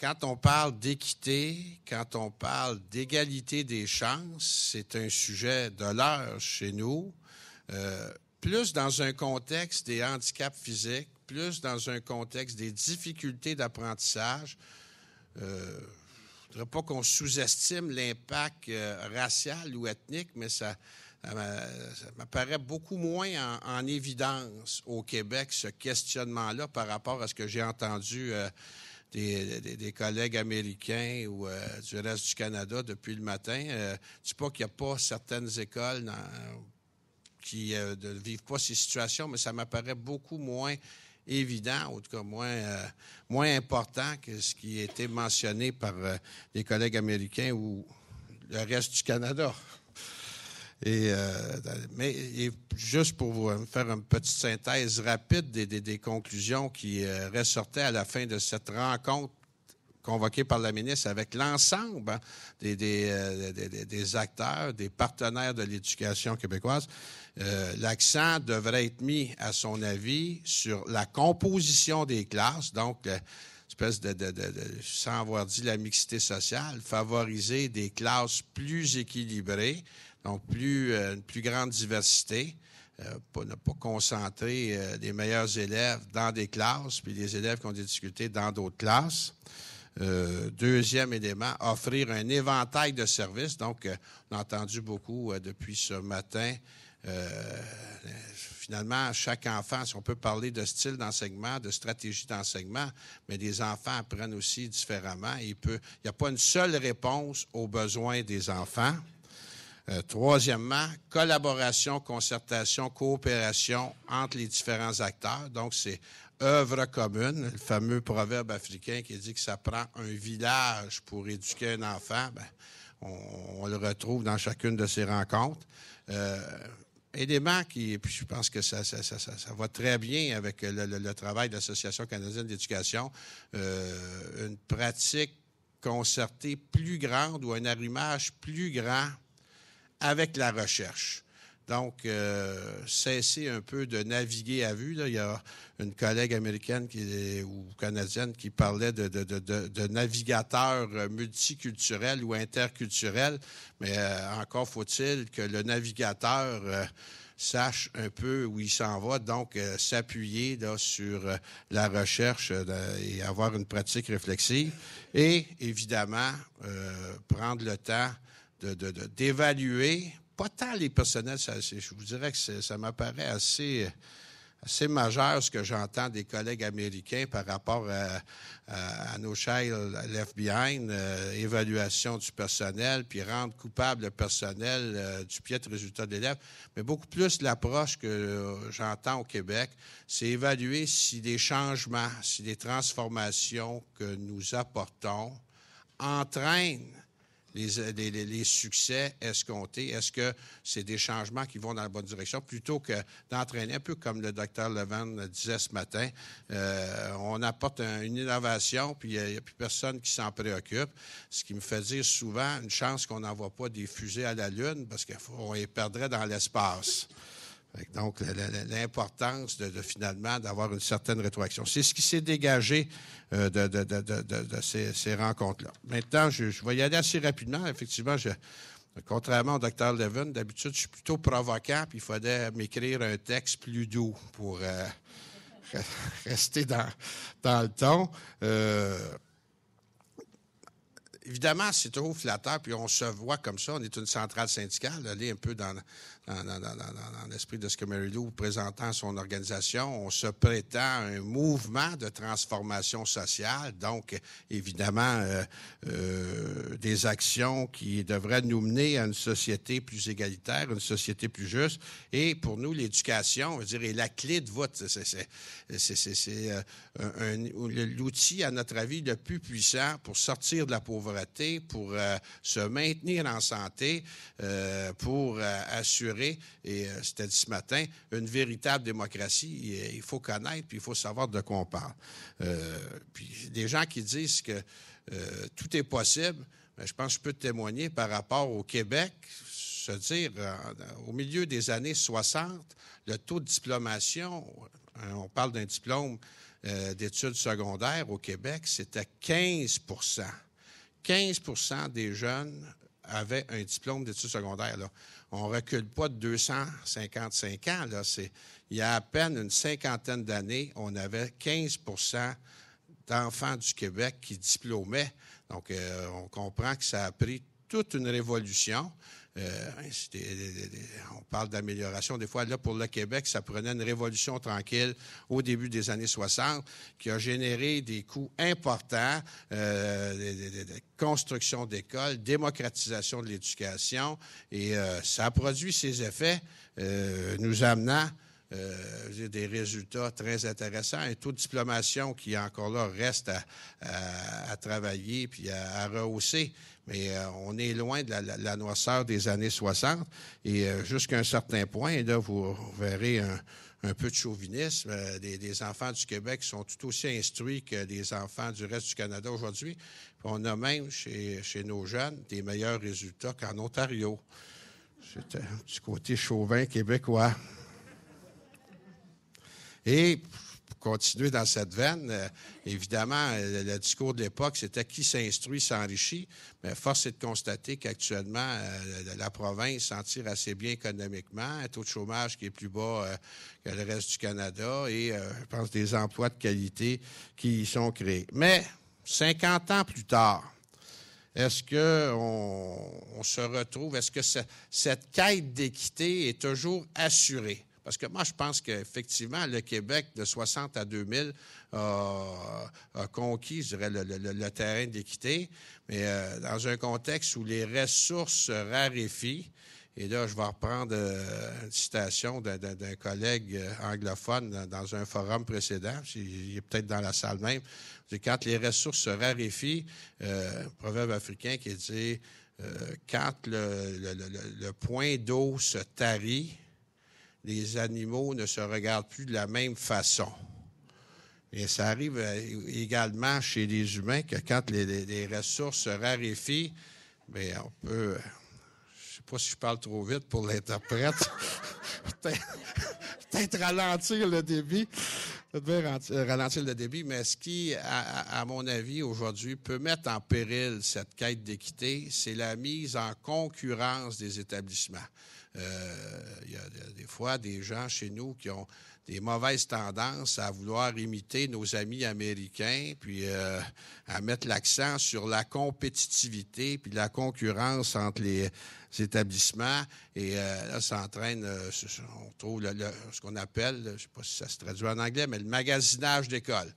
quand on parle d'équité, quand on parle d'égalité des chances, c'est un sujet de l'heure chez nous, euh, plus dans un contexte des handicaps physiques, plus dans un contexte des difficultés d'apprentissage. je euh, ne voudrais pas qu'on sous-estime l'impact euh, racial ou ethnique, mais ça, m'apparaît beaucoup moins en, évidence au Québec, ce questionnement-là par rapport à ce que j'ai entendu des, collègues américains ou euh, du reste du Canada depuis le matin. Je euh, ne dis pas qu'il n'y a pas certaines écoles qui ne euh, vivent pas ces situations, mais ça m'apparaît beaucoup moins évident, en tout cas moins, moins important que ce qui a été mentionné par les collègues américains ou le reste du Canada. Et, euh, mais juste pour vous euh, faire une petite synthèse rapide des, conclusions qui euh, ressortaient à la fin de cette rencontre convoquée par la ministre avec l'ensemble hein, des, acteurs, des partenaires de l'éducation québécoise, l'accent devrait être mis, à son avis, sur la composition des classes, donc espèce de, sans avoir dit la mixité sociale, favoriser des classes plus équilibrées donc, plus, euh, une plus grande diversité. Euh, pour ne pas concentrer euh, les meilleurs élèves dans des classes, puis les élèves qui ont des difficultés dans d'autres classes. deuxième élément, offrir un éventail de services. Donc, on a entendu beaucoup depuis ce matin. finalement, chaque enfant, si on peut parler de style d'enseignement, de stratégie d'enseignement, mais les enfants apprennent aussi différemment. Il n'y a pas une seule réponse aux besoins des enfants. Euh, troisièmement, collaboration, concertation, coopération entre les différents acteurs. Donc, c'est œuvre commune, le fameux proverbe africain qui dit que ça prend un village pour éduquer un enfant. Ben, on, le retrouve dans chacune de ces rencontres. Euh, élément qui, et puis je pense que ça, ça, ça, ça va très bien avec le, travail de l'Association canadienne d'éducation, euh, une pratique concertée plus grande ou un arrimage plus grand avec la recherche. Donc, euh, un peu de naviguer à vue. Il y a une collègue américaine qui ou canadienne qui parlait de, navigateur euh, multiculturel ou interculturel, mais euh, encore faut-il que le navigateur euh, sache un peu où il s'en va, donc s'appuyer sur la recherche et avoir une pratique réflexive et évidemment prendre le temps d'évaluer, pas tant les personnels, ça, je vous dirais que ça m'apparaît assez, assez majeur ce que j'entends des collègues américains par rapport à, nos chers left euh, évaluation du personnel, puis rendre coupable le personnel euh, du piètre résultat de Mais beaucoup plus l'approche que euh, j'entends au Québec, c'est évaluer si des changements, si des transformations que nous apportons entraînent euh, les, succès escomptés? Est-ce que c'est des changements qui vont dans la bonne direction plutôt que d'entraîner un peu comme le docteur Levin disait ce matin? Euh, on apporte une innovation, puis il n'y a, plus personne qui s'en préoccupe. Ce qui me fait dire souvent une chance qu'on n'envoie pas des fusées à la Lune parce qu'on y perdrait dans l'espace. Donc, l'importance de, finalement d'avoir une certaine rétroaction. C'est ce qui s'est dégagé euh, de, ces, rencontres-là. Maintenant, je, vais y aller assez rapidement. Effectivement, je, contrairement au Dr Levin, d'habitude, je suis plutôt provocant, puis il fallait m'écrire un texte plus doux pour euh, rester dans, le ton. Euh, évidemment, c'est trop flatteur, puis on se voit comme ça. On est une centrale syndicale, aller un peu dans dans, l'esprit de ce que Mary Lou présentant son organisation, on se prétend un mouvement de transformation sociale, donc évidemment euh, euh, des actions qui devraient nous mener à une société plus égalitaire, une société plus juste. Et pour nous, l'éducation, je est la clé de vote. C'est euh, l'outil, à notre avis, le plus puissant pour sortir de la pauvreté, pour se maintenir en santé, pour assurer et euh, c'était dit ce matin, une véritable démocratie. Il, faut connaître, puis il faut savoir de quoi on parle. Euh, puis des gens qui disent que euh, tout est possible, mais ben, je pense que je peux témoigner par rapport au Québec, se dire, euh, au milieu des années 60, le taux de diplomation, on parle d'un diplôme d'études secondaires au Québec, c'était 15 15 des jeunes avait un diplôme d'études secondaires. On ne recule pas de 255 ans. Là. il y a à peine une cinquantaine d'années, on avait 15 d'enfants du Québec qui diplômaient. Donc, euh, on comprend que ça a pris toute une révolution. Euh, euh, euh, on parle d'amélioration. Des fois, là, pour le Québec, ça prenait une révolution tranquille au début des années 60 qui a généré des coûts importants, de, construction d'écoles, démocratisation de l'éducation, et ça a produit ses effets, nous amenant euh, des résultats très intéressants. Un taux de diplomation qui, encore là, reste à, travailler puis à, rehausser. Mais euh, on est loin de la, la, des années 60. Et euh, jusqu'à un certain point, là, vous verrez un, peu de chauvinisme. Euh, des, enfants du Québec sont tout aussi instruits que des enfants du reste du Canada aujourd'hui. On a même chez, chez, nos jeunes des meilleurs résultats qu'en Ontario. C'est du côté chauvin québécois. Et pour continuer dans cette veine, euh, évidemment, le, discours de l'époque, c'était qui s'instruit s'enrichit, mais force est de constater qu'actuellement, euh, la province s'en tire assez bien économiquement, un taux de chômage qui est plus bas euh, que le reste du Canada et, je pense, des emplois de qualité qui y sont créés. Mais 50 ans plus tard, est-ce qu'on on se retrouve, est-ce que cette quête d'équité est toujours assurée? Parce que moi, je pense qu'effectivement, le Québec, de 60 à 2000, euh, a, conquis, je dirais, le, terrain d'équité, mais euh, dans un contexte où les ressources se raréfient, et là, je vais reprendre euh, une citation d'un, collègue anglophone dans, un forum précédent, il est peut-être dans la salle même, quand les ressources se raréfient, un proverbe africain qui dit quand le, le, point d'eau se tarit, les animaux ne se regardent plus de la même façon. Et ça arrive euh, également chez les humains que quand les, ressources se raréfient, ben, on peut. Euh, je sais pas si je parle trop vite pour l'interprète. Peut-être ralentir le débit. Euh, ralentir le débit, mais ce qui, à, mon avis, aujourd'hui, peut mettre en péril cette quête d'équité, c'est la mise en concurrence des établissements. Euh, il y, a des fois des gens chez nous qui ont des mauvaises tendances à vouloir imiter nos amis américains, puis euh, à mettre l'accent sur la compétitivité, puis la concurrence entre les établissements. Et euh, là, ça entraîne, euh, on trouve ce qu'on appelle, je ne sais pas si ça se traduit en anglais, mais le magasinage d'école.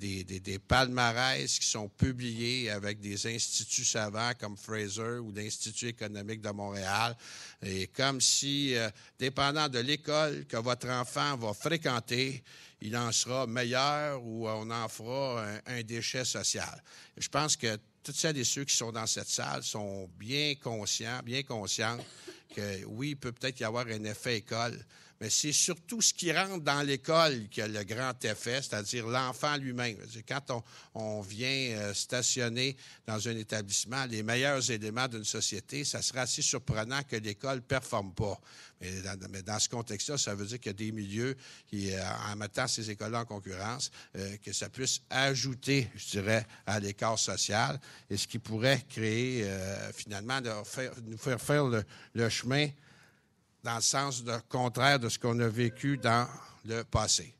des, des, palmarès qui sont publiés avec des instituts savants comme Fraser ou l'Institut économique de Montréal. Et comme si, dépendant de l'école que votre enfant va fréquenter, il en sera meilleur ou on en fera un, déchet social. Je pense que toutes celles et ceux qui sont dans cette salle sont bien conscients, bien conscients que oui, il peut peut-être y avoir un effet école, mais c'est surtout ce qui rentre dans l'école qui a le grand effet, c'est-à-dire l'enfant lui-même. Quand on, vient euh, stationner dans un établissement les meilleurs éléments d'une société, ça sera assez surprenant que l'école ne performe pas. Mais dans, ce contexte-là, ça veut dire qu'il y a des milieux qui, euh, en mettant ces écoles en concurrence, euh, que ça puisse ajouter, je dirais, à l'écart social et ce qui pourrait créer, finalement, de faire, nous faire faire le chemin dans le sens contraire de ce qu'on a vécu dans le passé.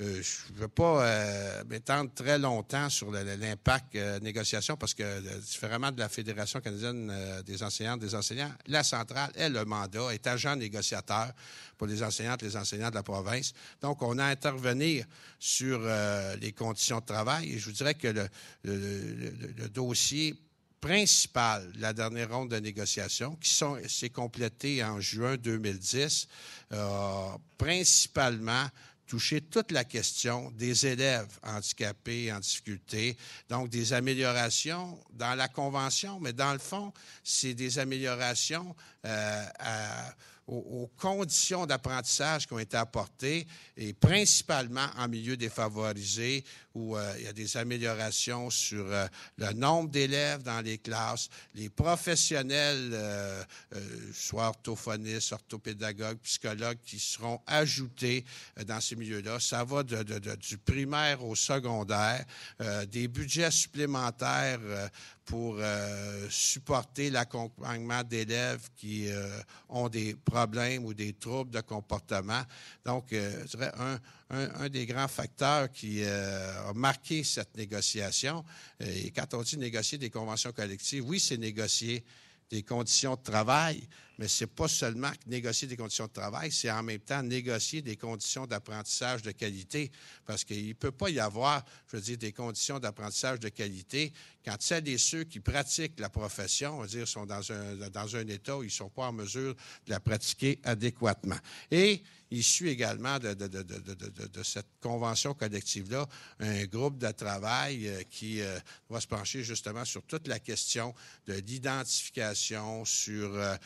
Euh, je ne veux pas euh, m'étendre très longtemps sur l'impact euh, négociation parce que, différemment de la Fédération canadienne des enseignants des enseignants, la centrale est le mandat, est agent négociateur pour les enseignantes les enseignants de la province. Donc, on a à intervenir sur les conditions de travail et je vous dirais que le dossier principale de la dernière ronde de négociations, qui s'est complétée en juin 2010, euh, principalement touché toute la question des élèves handicapés, en difficulté, donc des améliorations dans la convention, mais dans le fond, c'est des améliorations euh, aux, conditions d'apprentissage qui ont été apportées, et principalement en milieu défavorisé où euh, il y a des améliorations sur euh, le nombre d'élèves dans les classes, les professionnels, euh, soit orthophonistes, orthopédagogues, psychologues, qui seront ajoutés dans ces milieux-là. Ça va du primaire au secondaire, des budgets supplémentaires pour supporter l'accompagnement d'élèves qui ont des problèmes ou des troubles de comportement. Donc, je dirais un, un, des grands facteurs qui euh, a marqué cette négociation. Euh, et quand on dit négocier des conventions collectives, oui, c'est négocier des conditions de travail, mais ce n'est pas seulement négocier des conditions de travail, c'est en même temps négocier des conditions d'apprentissage de qualité, parce qu'il ne peut pas y avoir, je veux dire, des conditions d'apprentissage de qualité quand celles et ceux qui pratiquent la profession, on va dire, sont dans un, dans un état où ils ne sont pas en mesure de la pratiquer adéquatement. Et suit également de, de, de, de cette convention collective-là, un groupe de travail euh, qui euh, va se pencher justement sur toute la question de l'identification, sur euh,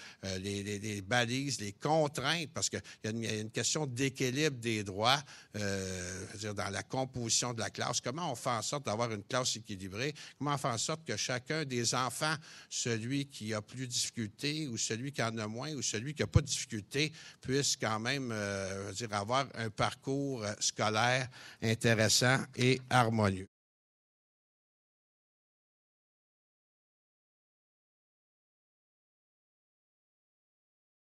les, balises, les contraintes, parce qu'il y, a une question d'équilibre des droits euh, dans la composition de la classe. Comment on fait en sorte d'avoir une classe équilibrée? Comment on fait en sorte que chacun des enfants, celui qui a plus de difficultés ou celui qui en a moins ou celui qui n'a pas de difficultés, puisse quand même euh, dire, avoir un parcours euh, scolaire intéressant et harmonieux.